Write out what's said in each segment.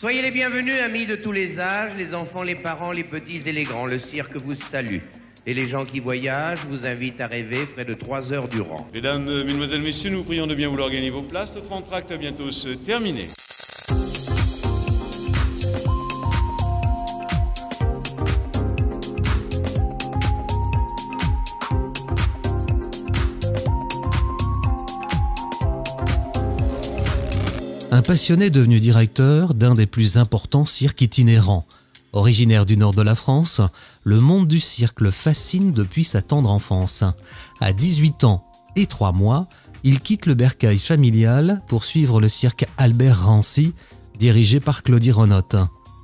Soyez les bienvenus, amis de tous les âges, les enfants, les parents, les petits et les grands. Le cirque vous salue. Et les gens qui voyagent vous invitent à rêver près de trois heures durant. Mesdames, euh, Mesdemoiselles, Messieurs, nous prions de bien vouloir gagner vos places. Notre entracte a bientôt se terminer. passionné devenu directeur d'un des plus importants cirques itinérants. Originaire du nord de la France, le monde du cirque le fascine depuis sa tendre enfance. À 18 ans et 3 mois, il quitte le bercail familial pour suivre le cirque Albert Rancy, dirigé par Claudie Renotte.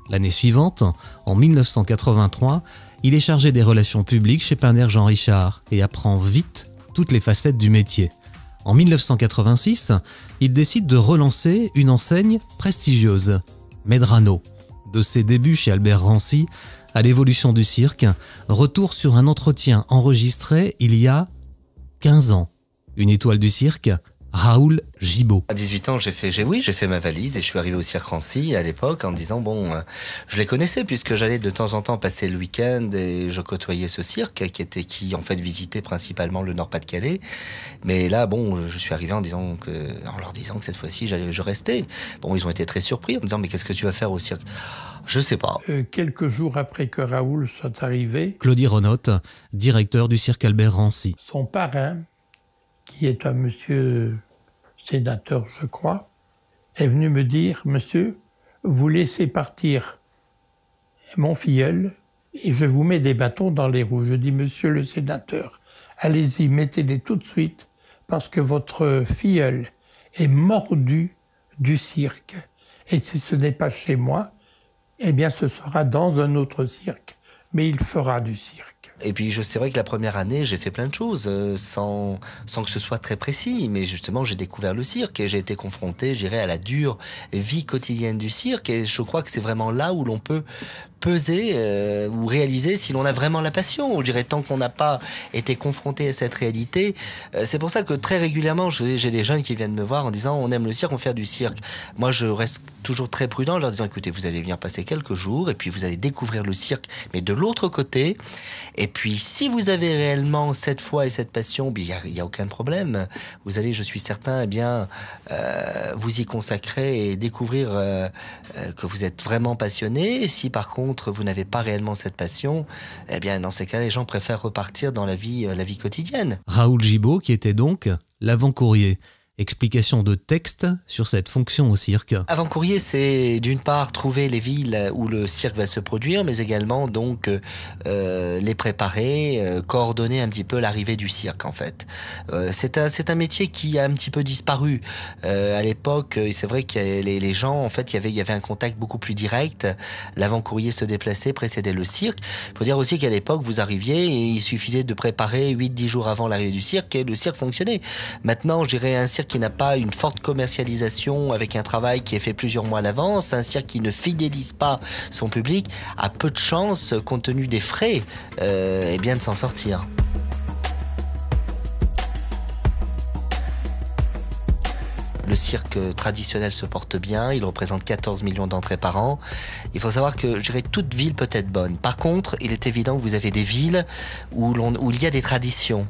L'année suivante, en 1983, il est chargé des relations publiques chez Pinder Jean Richard et apprend vite toutes les facettes du métier. En 1986, il décide de relancer une enseigne prestigieuse, Medrano. De ses débuts chez Albert Rancy à l'évolution du cirque, retour sur un entretien enregistré il y a 15 ans. Une étoile du cirque, Raoul Gibaud. À 18 ans, j'ai fait, j'ai, oui, j'ai fait ma valise et je suis arrivé au Cirque Rancy à l'époque en disant, bon, euh, je les connaissais puisque j'allais de temps en temps passer le week-end et je côtoyais ce cirque qui était, qui en fait visitait principalement le Nord-Pas-de-Calais. Mais là, bon, je suis arrivé en disant que, en leur disant que cette fois-ci, j'allais, je restais. Bon, ils ont été très surpris en me disant, mais qu'est-ce que tu vas faire au cirque? Je sais pas. Euh, quelques jours après que Raoul soit arrivé. Claudie Renotte, directeur du cirque Albert Rancy. Son parrain, qui est un monsieur sénateur, je crois, est venu me dire, monsieur, vous laissez partir mon filleul et je vous mets des bâtons dans les roues. Je dis, monsieur le sénateur, allez-y, mettez-les tout de suite parce que votre filleul est mordu du cirque. Et si ce n'est pas chez moi, eh bien ce sera dans un autre cirque. Mais il fera du cirque. Et puis c'est vrai que la première année, j'ai fait plein de choses euh, sans, sans que ce soit très précis. Mais justement, j'ai découvert le cirque et j'ai été confronté, j'irai à la dure vie quotidienne du cirque. Et je crois que c'est vraiment là où l'on peut peser euh, ou réaliser si l'on a vraiment la passion. Je dirait tant qu'on n'a pas été confronté à cette réalité. Euh, c'est pour ça que très régulièrement, j'ai des jeunes qui viennent me voir en disant on aime le cirque, on fait du cirque. Moi, je reste toujours très prudent en leur disant écoutez, vous allez venir passer quelques jours et puis vous allez découvrir le cirque, mais de l'autre côté. Et puis, si vous avez réellement cette foi et cette passion, ben, il n'y a, aucun problème. Vous allez, je suis certain, eh bien euh, vous y consacrer et découvrir euh, que vous êtes vraiment passionné. si par contre vous n'avez pas réellement cette passion, eh bien dans ces cas les gens préfèrent repartir dans la vie, euh, la vie quotidienne. Raoul Gibaud, qui était donc l'avant-courrier. Explication de texte sur cette fonction au cirque. Avant-courrier, c'est d'une part trouver les villes où le cirque va se produire, mais également donc euh, les préparer, euh, coordonner un petit peu l'arrivée du cirque en fait. Euh, c'est un, un métier qui a un petit peu disparu. à l'époque, c'est vrai que les, les, gens, en fait, y il y avait un contact beaucoup plus direct. L'avant-courrier se déplaçait, précédait le cirque. Il faut dire aussi qu'à l'époque, vous arriviez et il suffisait de préparer 8-10 jours avant l'arrivée du cirque et le cirque fonctionnait. Maintenant, je un cirque qui n'a pas une forte commercialisation avec un travail qui est fait plusieurs mois à l'avance, un cirque qui ne fidélise pas son public, a peu de chances, compte tenu des frais, et euh, eh bien de s'en sortir. Le cirque traditionnel se porte bien, il représente 14 millions d'entrées par an. Il faut savoir que, je toute ville peut être bonne. Par contre, il est évident que vous avez des villes où il y a des traditions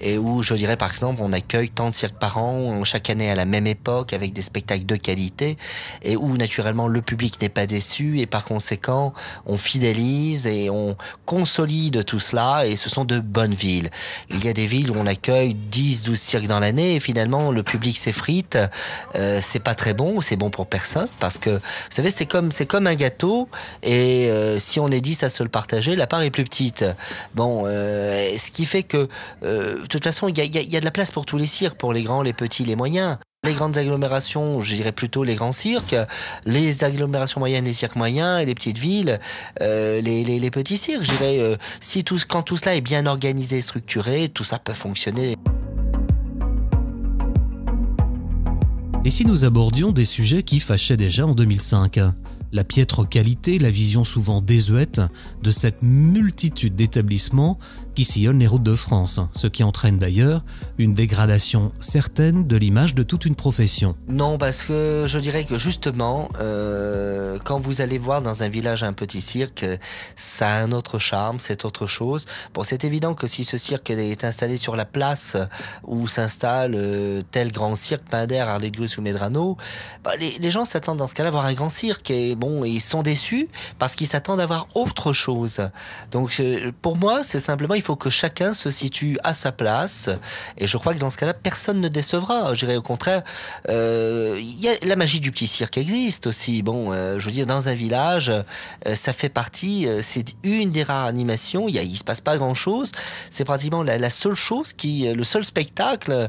et où je dirais par exemple on accueille tant de cirques par an, chaque année à la même époque, avec des spectacles de qualité, et où naturellement le public n'est pas déçu, et par conséquent on fidélise et on consolide tout cela, et ce sont de bonnes villes. Il y a des villes où on accueille 10, 12 cirques dans l'année, et finalement le public s'effrite, euh, c'est pas très bon, c'est bon pour personne, parce que vous savez c'est comme, c'est comme un gâteau, et euh, si on est 10 à se le partager, la part est plus petite. Bon, euh, ce qui fait que de toute façon, il y a, de la place pour tous les cirques, pour les grands, les petits, les moyens. Les grandes agglomérations, je dirais plutôt les grands cirques, les agglomérations moyennes, les cirques moyens, et les petites villes, euh, les, petits cirques. Je dirais, euh, si tout, quand tout cela est bien organisé, structuré, tout ça peut fonctionner. Et si nous abordions des sujets qui fâchaient déjà en 2005 la piètre qualité, la vision souvent désuète de cette multitude d'établissements qui sillonnent les routes de France, ce qui entraîne d'ailleurs une dégradation certaine de l'image de toute une profession. Non, parce que je dirais que justement, euh, quand vous allez voir dans un village un petit cirque, ça a un autre charme, c'est autre chose. Bon, c'est évident que si ce cirque est installé sur la place où s'installe euh, tel grand cirque, Pinder, Arlégus ou Medrano, bah, les, gens s'attendent dans ce cas-là à voir un grand cirque et bon, ils sont déçus parce qu'ils s'attendent à voir autre chose. Donc, euh, pour moi, c'est simplement, il faut que chacun se situe à sa place. Et je crois que dans ce cas-là, personne ne décevra. Je dirais au contraire, euh, il y a la magie du petit cirque existe aussi. Bon, euh, je veux dire, dans un village, euh, ça fait partie, c'est une des rares animations. Il ne se passe pas grand-chose. C'est pratiquement la, seule chose qui, le seul spectacle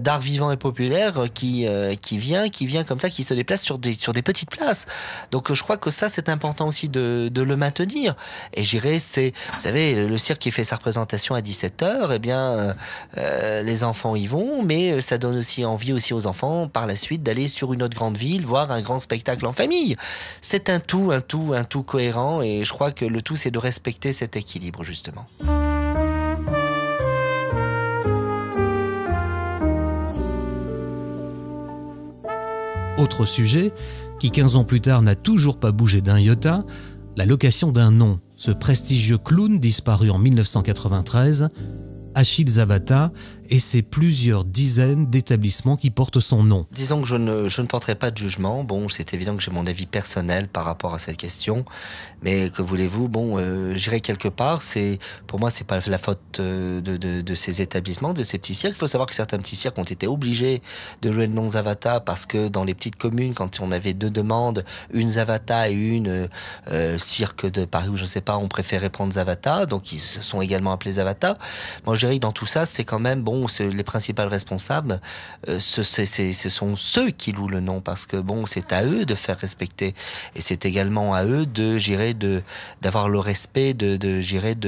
d'art vivant et populaire qui, qui vient, qui vient comme ça, qui se déplace sur des, sur des petites places. Donc je crois que ça, c'est important aussi de, de le maintenir. Et j'irai, c'est, vous savez, le cirque qui fait sa représentation à 17h, eh bien, euh, euh, les enfants y vont, mais euh, ça donne aussi envie aussi aux enfants par la suite d'aller sur une autre grande ville, voir un grand spectacle en famille. C'est un tout, un tout, un tout cohérent, et je crois que le tout, c'est de respecter cet équilibre, justement. Autre sujet, qui 15 ans plus tard n'a toujours pas bougé d'un iota, la location d'un nom ce prestigieux clown disparu en 1993, Achille Zavata et c'est plusieurs dizaines d'établissements qui portent son nom. Disons que je ne, je ne porterai pas de jugement. Bon, c'est évident que j'ai mon avis personnel par rapport à cette question, mais que voulez-vous Bon, euh, j'irai quelque part. C'est pour moi, c'est pas la faute euh, de, de, ces établissements, de ces petits cirques. Il faut savoir que certains petits cirques ont été obligés de louer le nom Zavata parce que dans les petites communes, quand on avait deux demandes, une Zavata et une euh, cirque de Paris ou je ne sais pas, on préférait prendre Zavata, donc ils se sont également appelés Zavata. Moi, je dirais que dans tout ça, c'est quand même bon les principales responsables, euh, ce, sont ceux qui louent le nom parce que bon, c'est à eux de faire respecter et c'est également à eux de, gérer de d'avoir le respect de, de,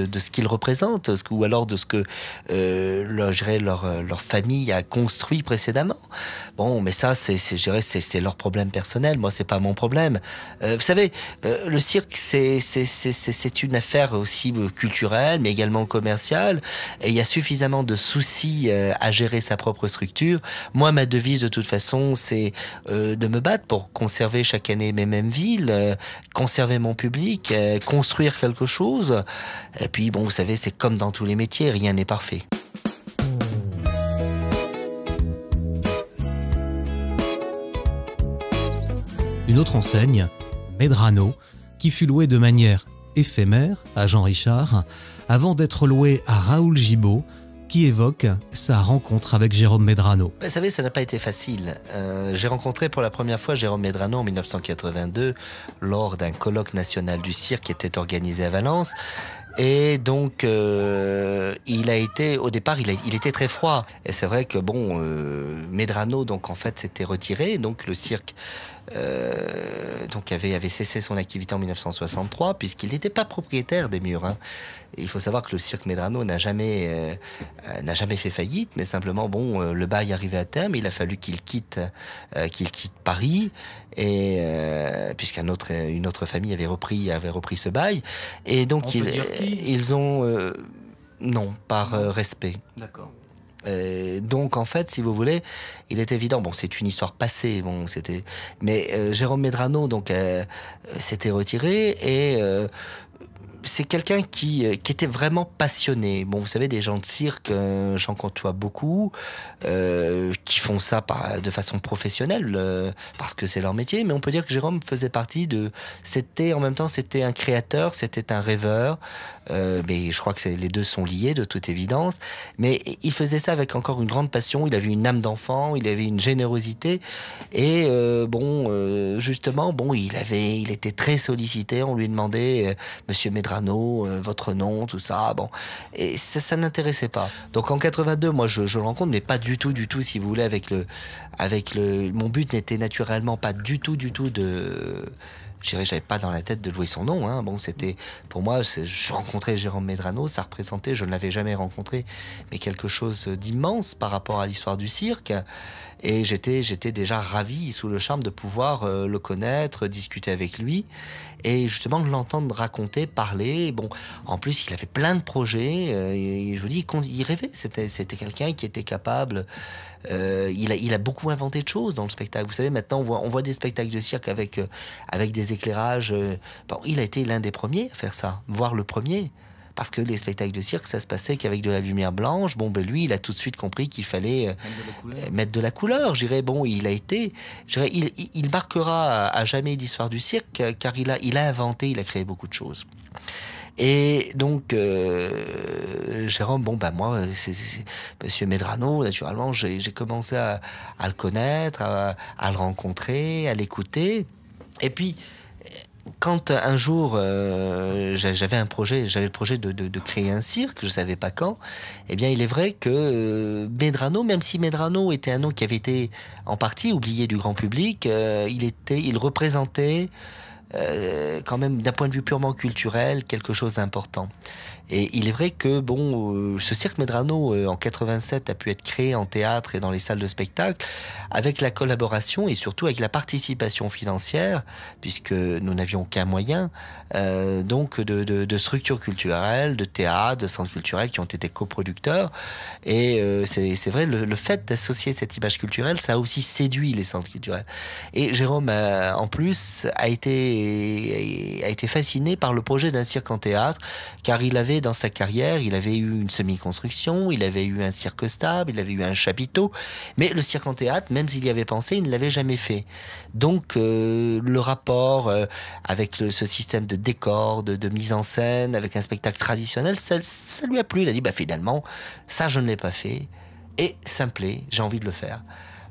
de, ce qu'ils représentent ou alors de ce que euh, leur, leur, famille a construit précédemment. Bon, mais ça, c'est c'est leur problème personnel. Moi, c'est pas mon problème. Euh, vous savez, le cirque, c'est une affaire aussi culturelle, mais également commerciale. Et il y a suffisamment de soucis euh, à gérer sa propre structure. Moi, ma devise de toute façon, c'est euh, de me battre pour conserver chaque année mes mêmes villes, euh, conserver mon public, construire quelque chose. Et puis, bon, vous savez, c'est comme dans tous les métiers, rien n'est parfait. Une autre enseigne, Medrano, qui fut louée de manière éphémère à Jean Richard, avant d'être louée à Raoul Gibault, qui évoque sa rencontre avec Jérôme Medrano. Vous savez, ça n'a pas été facile. Euh, j'ai rencontré pour la première fois Jérôme Medrano en 1982 lors d'un colloque national du cirque qui était organisé à Valence. Et donc, euh, il a été, au départ, il, était très froid. Et c'est vrai que, bon, euh, Medrano, donc en fait, s'était retiré. Donc, le cirque avait cessé son activité en 1963 puisqu'il n'était pas propriétaire des murs. Hein. Il faut savoir que le cirque Medrano n'a jamais, euh, euh, jamais fait faillite, mais simplement, bon, euh, le bail arrivait à terme, il a fallu qu'il quitte, qu'il quitte Paris, et puisqu'une autre, une autre famille avait repris, avait repris ce bail. Et donc, ils ont. non, par respect. D'accord. Euh, donc en fait, si vous voulez, il est évident. Bon, c'est une histoire passée. Bon, c'était. Mais euh, Jérôme Medrano donc euh, s'était retiré et c'est quelqu'un euh, qui, était vraiment passionné. Bon, vous savez, des gens de cirque, euh, j'en comptois beaucoup, euh, qui font ça de façon professionnelle, parce que c'est leur métier, mais on peut dire que Jérôme faisait partie de... C'était en même temps, c'était un créateur, c'était un rêveur, mais je crois que les deux sont liés de toute évidence, mais il faisait ça avec encore une grande passion, il avait une âme d'enfant, il avait une générosité, et bon, justement, bon, il, avait, il était très sollicité, on lui demandait, monsieur votre euh, votre nom, tout ça. Bon, et ça, n'intéressait pas. Donc en 82, moi, je, je, le rencontre, mais pas du tout, du tout, si vous voulez, avec le, avec le, mon but n'était naturellement pas du tout, du tout de j'avais pas dans la tête de louer son nom. Hein. Bon, c'était pour moi, je rencontrais Jérôme Medrano, ça représentait, je ne l'avais jamais rencontré, mais quelque chose d'immense par rapport à l'histoire du cirque. Et j'étais, j'étais déjà ravi, sous le charme de pouvoir euh, le connaître, discuter avec lui et justement de l'entendre raconter, parler. Bon, en plus, il avait plein de projets. Euh, et je vous dis, il rêvait. C'était, quelqu'un qui était capable. Euh, il, a, beaucoup inventé de choses dans le spectacle. Vous savez, maintenant, on voit, des spectacles de cirque avec, euh, avec des éclairages. Bon, il a été l'un des premiers à faire ça, voire le premier parce que les spectacles de cirque, ça se passait qu'avec de la lumière blanche. Bon, ben lui, il a tout de suite compris qu'il fallait euh, mettre de la couleur. Euh, J'irais, bon, il a été, il, il, marquera à jamais l'histoire du cirque, euh, car il a, il a inventé, il a créé beaucoup de choses. Et donc, Jérôme, bon, ben moi, c'est, Monsieur Medrano, naturellement, j'ai, commencé à, le connaître, à, le rencontrer, à l'écouter. Et puis, quand euh, un jour euh, j'avais un projet, j'avais le projet de, créer un cirque, je ne savais pas quand. Eh bien, il est vrai que euh, Medrano, même si Medrano était un nom qui avait été en partie oublié du grand public, il représentait quand même d'un point de vue purement culturel quelque chose d'important. Et il est vrai que bon, euh, ce cirque Medrano euh, en 87 a pu être créé en théâtre et dans les salles de spectacle avec la collaboration et surtout avec la participation financière, puisque nous n'avions qu'un moyen, euh, donc de, structures culturelles, de théâtres, de centres culturels qui ont été coproducteurs. Et c'est vrai, le, le fait d'associer cette image culturelle, ça a aussi séduit les centres culturels. Et Jérôme, en plus, a été, a été fasciné par le projet d'un cirque en théâtre, car il avait dans sa carrière, il avait eu une semi-construction, il avait eu un cirque stable, il avait eu un chapiteau, mais le cirque en théâtre, même s'il y avait pensé, il ne l'avait jamais fait. Donc euh, le rapport euh, avec ce système de décor, de, mise en scène, avec un spectacle traditionnel, ça, lui a plu. Il a dit, bah finalement, ça je ne l'ai pas fait, et ça me plaît, j'ai envie de le faire.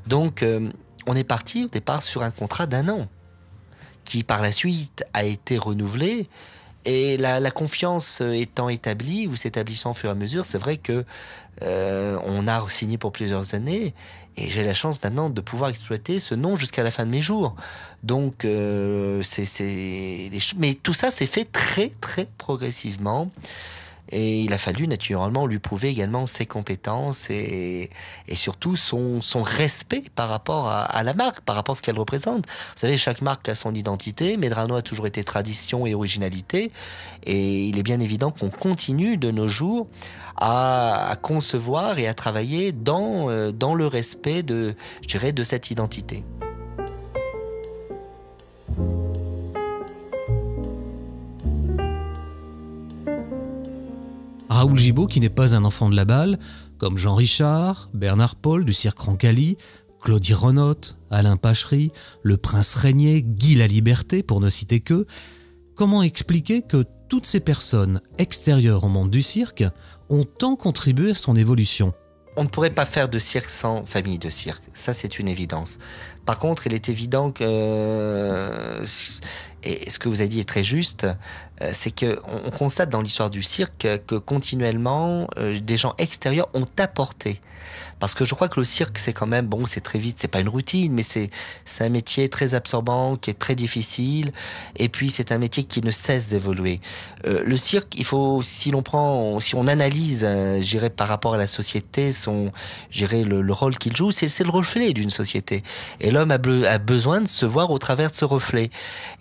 Donc euh, on est parti au départ sur un contrat d'un an, qui par la suite a été renouvelé. Et la, confiance euh, étant établie ou s'établissant au fur et à mesure, c'est vrai que euh, on a signé pour plusieurs années et j'ai la chance maintenant de pouvoir exploiter ce nom jusqu'à la fin de mes jours. Donc, euh, c'est, mais tout ça s'est fait très très progressivement. Et il a fallu naturellement lui prouver également ses compétences et, surtout son, respect par rapport à, la marque, par rapport à ce qu'elle représente. Vous savez, chaque marque a son identité. Medrano a toujours été tradition et originalité. Et il est bien évident qu'on continue de nos jours à, concevoir et à travailler euh, dans, le respect de, je dirais, de cette identité. Raoul Gibault, qui n'est pas un enfant de la balle, comme Jean Richard, Bernard Paul du Cirque Rancali, Claudie Renotte, Alain Pachery, le prince Régnier, Guy la Liberté, pour ne citer que, comment expliquer que toutes ces personnes extérieures au monde du cirque ont tant contribué à son évolution on ne pourrait pas faire de cirque sans famille de cirque. Ça, c'est une évidence. Par contre, il est évident que, euh, et ce que vous avez dit est très juste, euh, c'est que on constate dans l'histoire du cirque que continuellement, euh, des gens extérieurs ont apporté parce que je crois que le cirque, c'est quand même, bon, c'est très vite, c'est pas une routine, mais c'est un métier très absorbant, qui est très difficile, et puis c'est un métier qui ne cesse d'évoluer. Euh, le cirque, il faut, si l'on prend, si on analyse, euh, j'irai par rapport à la société, son, j'irai le, rôle qu'il joue, c'est le reflet d'une société. Et l'homme a, besoin de se voir au travers de ce reflet.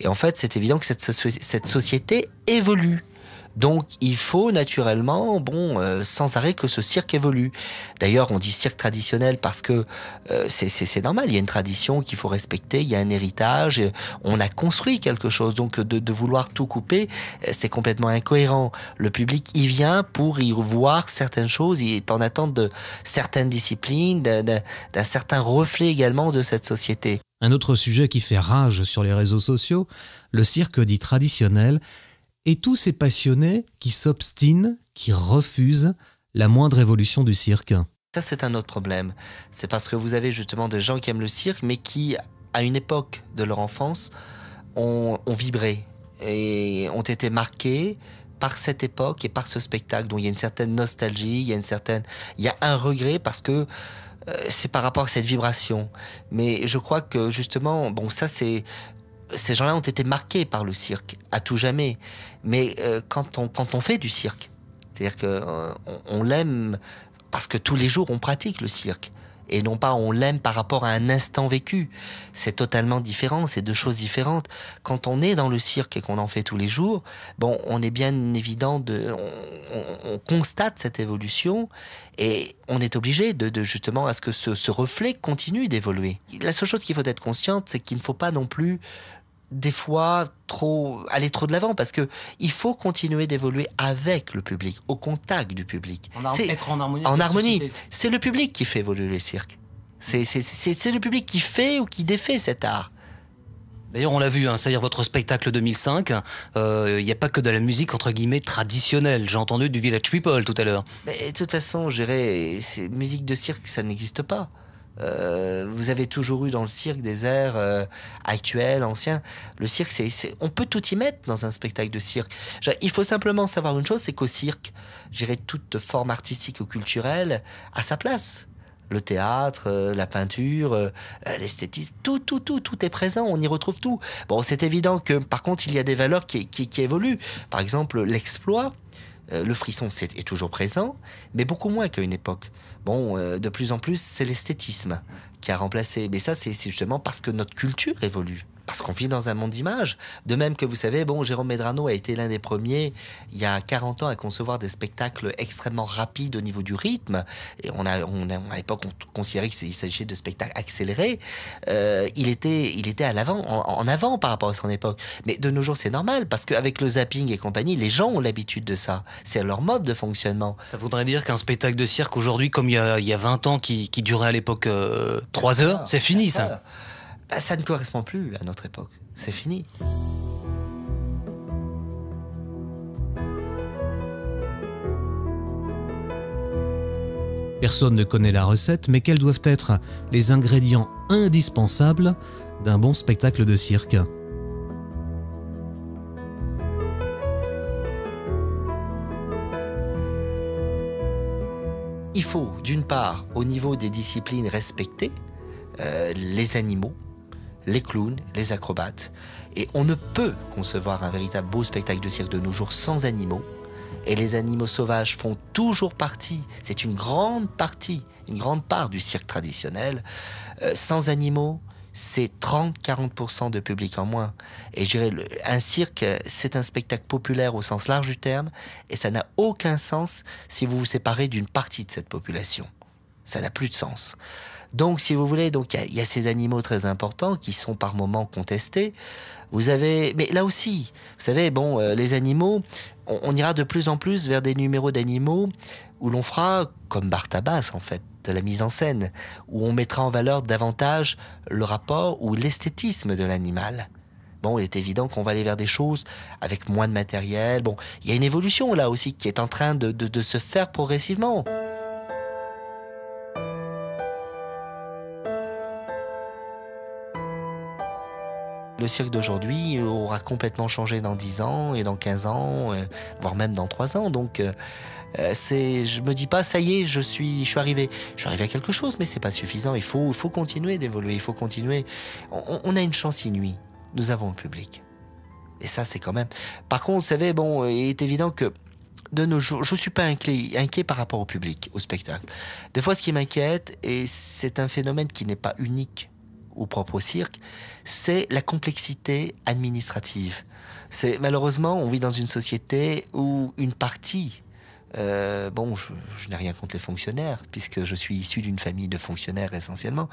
Et en fait, c'est évident que cette société évolue. Donc il faut naturellement, bon, euh, sans arrêt que ce cirque évolue. D'ailleurs, on dit cirque traditionnel parce que euh, c'est normal, il y a une tradition qu'il faut respecter, il y a un héritage, euh, on a construit quelque chose. Donc de, de vouloir tout couper, c'est complètement incohérent. Le public y vient pour y voir certaines choses, il est en attente de certaines disciplines, d'un certain reflet également de cette société. Un autre sujet qui fait rage sur les réseaux sociaux, le cirque dit traditionnel et tous ces passionnés qui s'obstinent, qui refusent la moindre évolution du cirque. Ça, c'est un autre problème. C'est parce que vous avez justement des gens qui aiment le cirque, mais qui, à une époque de leur enfance, ont, vibré et ont été marqués par cette époque et par ce spectacle. Donc il y a une certaine nostalgie, il y a une certaine, il y a un regret parce que euh, c'est par rapport à cette vibration. Mais je crois que justement, bon, ça c'est ces gens-là ont été marqués par le cirque, à tout jamais. Mais euh, quand, on, quand on fait du cirque, c'est-à-dire qu'on euh, on, l'aime parce que tous les jours on pratique le cirque, et non pas on l'aime par rapport à un instant vécu. C'est totalement différent, c'est deux choses différentes. Quand on est dans le cirque et qu'on en fait tous les jours, bon, on est bien évident de, on, constate cette évolution et on est obligé de, justement à ce que ce, ce reflet continue d'évoluer. La seule chose qu'il faut être consciente, c'est qu'il ne faut pas non plus des fois trop aller trop de l'avant parce que il faut continuer d'évoluer avec le public, au contact du public. En harmonie. C'est le public qui fait évoluer les cirques. C'est le public qui fait ou qui défait cet art. D'ailleurs, on l'a vu, hein, c'est-à-dire votre spectacle 2005, euh, il n'y a pas que de la musique entre guillemets traditionnelle. J'ai entendu du Village People tout à l'heure. Mais de toute façon, je musique de cirque, ça n'existe pas. Euh, vous avez toujours eu dans le cirque des airs euh, actuels, anciens. Le cirque, c'est, on peut tout y mettre dans un spectacle de cirque. Il faut simplement savoir une chose, c'est qu'au cirque, j'irai toute forme artistique ou culturelle à sa place. Le théâtre, euh, la peinture, l'esthétisme, tout, tout, tout, tout est présent, on y retrouve tout. Bon, c'est évident que, par contre, il y a des valeurs qui évoluent. Par exemple, l'exploit, euh, le frisson est, est, toujours présent, mais beaucoup moins qu'à une époque. Bon, euh, de plus en plus, c'est l'esthétisme qui a remplacé. Mais ça, c'est justement parce que notre culture évolue parce qu'on vit dans un monde d'images. De même que vous savez, bon, Jérôme Medrano a été l'un des premiers, il y a 40 ans, à concevoir des spectacles extrêmement rapides au niveau du rythme. Et on a, on à l'époque, on considérait qu'il s'agissait de spectacles accélérés. Euh, il était, il était à l'avant, en, avant par rapport à son époque. Mais de nos jours, c'est normal parce qu'avec le zapping et compagnie, les gens ont l'habitude de ça. C'est leur mode de fonctionnement. Ça voudrait dire qu'un spectacle de cirque aujourd'hui, comme il y, a, 20 ans, qui, durait à l'époque 3 euh, heures, ah, c'est fini ça. Bah, ça ne correspond plus à notre époque. C'est fini. Personne ne connaît la recette, mais quels doivent être les ingrédients indispensables d'un bon spectacle de cirque Il faut, d'une part, au niveau des disciplines respectées, euh, les animaux, les clowns, les acrobates. Et on ne peut concevoir un véritable beau spectacle de cirque de nos jours sans animaux. Et les animaux sauvages font toujours partie, c'est une grande partie, une grande part du cirque traditionnel. Euh, sans animaux, c'est 30-40% de public en moins. Et je dirais, un cirque, c'est un spectacle populaire au sens large du terme, et ça n'a aucun sens si vous vous séparez d'une partie de cette population. Ça n'a plus de sens. Donc, si vous voulez, donc il y, a ces animaux très importants qui sont par moments contestés. Vous avez, mais là aussi, vous savez, bon, euh, les animaux, on, ira de plus en plus vers des numéros d'animaux où l'on fera comme Bartabas en fait de la mise en scène, où on mettra en valeur davantage le rapport ou l'esthétisme de l'animal. Bon, il est évident qu'on va aller vers des choses avec moins de matériel. Bon, il y a une évolution là aussi qui est en train de se faire progressivement. le cirque d'aujourd'hui aura complètement changé dans 10 ans et dans 15 ans, euh, voire même dans 3 ans. Donc, euh, euh, c'est, je me dis pas, ça y est, je suis, je suis arrivé. Je suis arrivé à quelque chose, mais c'est pas suffisant. Il faut, il faut continuer d'évoluer, il faut continuer. On, a une chance inouïe. Nous avons un public. Et ça, c'est quand même. Par contre, vous savez, bon, il est évident que de nos jours, je ne suis pas inquiet, inquiet, par rapport au public, au spectacle. Des fois, ce qui m'inquiète, et c'est un phénomène qui n'est pas unique ou propre au cirque, c'est la complexité administrative. C'est malheureusement, on vit dans une société où une partie euh, bon, je, n'ai rien contre les fonctionnaires, puisque je suis issu d'une famille de fonctionnaires essentiellement.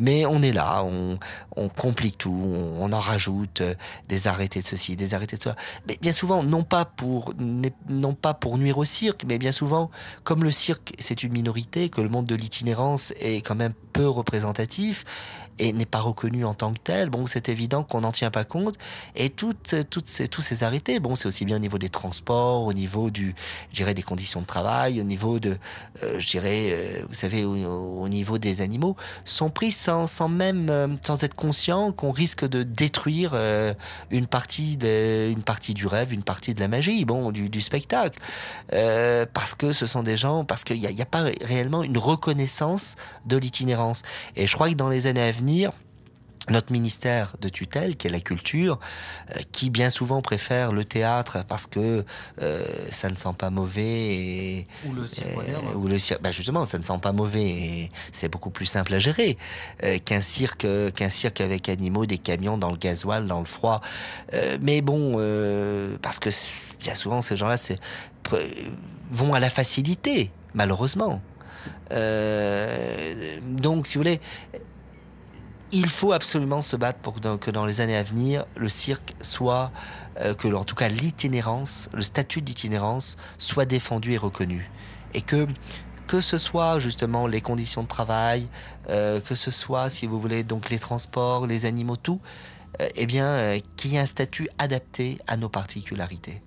Mais on est là, on, complique tout, on, en rajoute euh, des arrêtés de ceci, des arrêtés de cela. Mais bien souvent, non pas pour, non pas pour nuire au cirque, mais bien souvent, comme le cirque, c'est une minorité, que le monde de l'itinérance est quand même peu représentatif, et n'est pas reconnu en tant que tel, bon, c'est évident qu'on n'en tient pas compte. Et toutes, toutes ces, tous ces arrêtés, bon, c'est aussi bien au niveau des transports, au niveau du, des conditions de travail, au niveau de, euh, euh vous savez, au, niveau des animaux, sont pris sans, sans même, euh, sans être conscient qu'on risque de détruire euh, une partie, de, une partie du rêve, une partie de la magie, bon, du, spectacle, parce que ce sont des gens, parce qu'il n'y a, y a pas réellement une reconnaissance de l'itinérance. Et je crois que dans les années à venir notre ministère de tutelle, qui est la culture, euh, qui bien souvent préfère le théâtre parce que euh, ça ne sent pas mauvais. Et, ou le euh, cirque bah, justement, ça ne sent pas mauvais et c'est beaucoup plus simple à gérer qu'un cirque, qu'un cirque avec animaux, des camions dans le gasoil, dans le froid. mais bon, parce que bien souvent ces gens-là vont à la facilité, malheureusement. donc, si vous voulez, il faut absolument se battre pour que dans les années à venir, le cirque soit, euh, que en tout cas l'itinérance, le statut d'itinérance soit défendu et reconnu. Et que que ce soit justement les conditions de travail, euh, que ce soit, si vous voulez, donc les transports, les animaux, tout, euh, eh bien, qu'il y ait un statut adapté à nos particularités.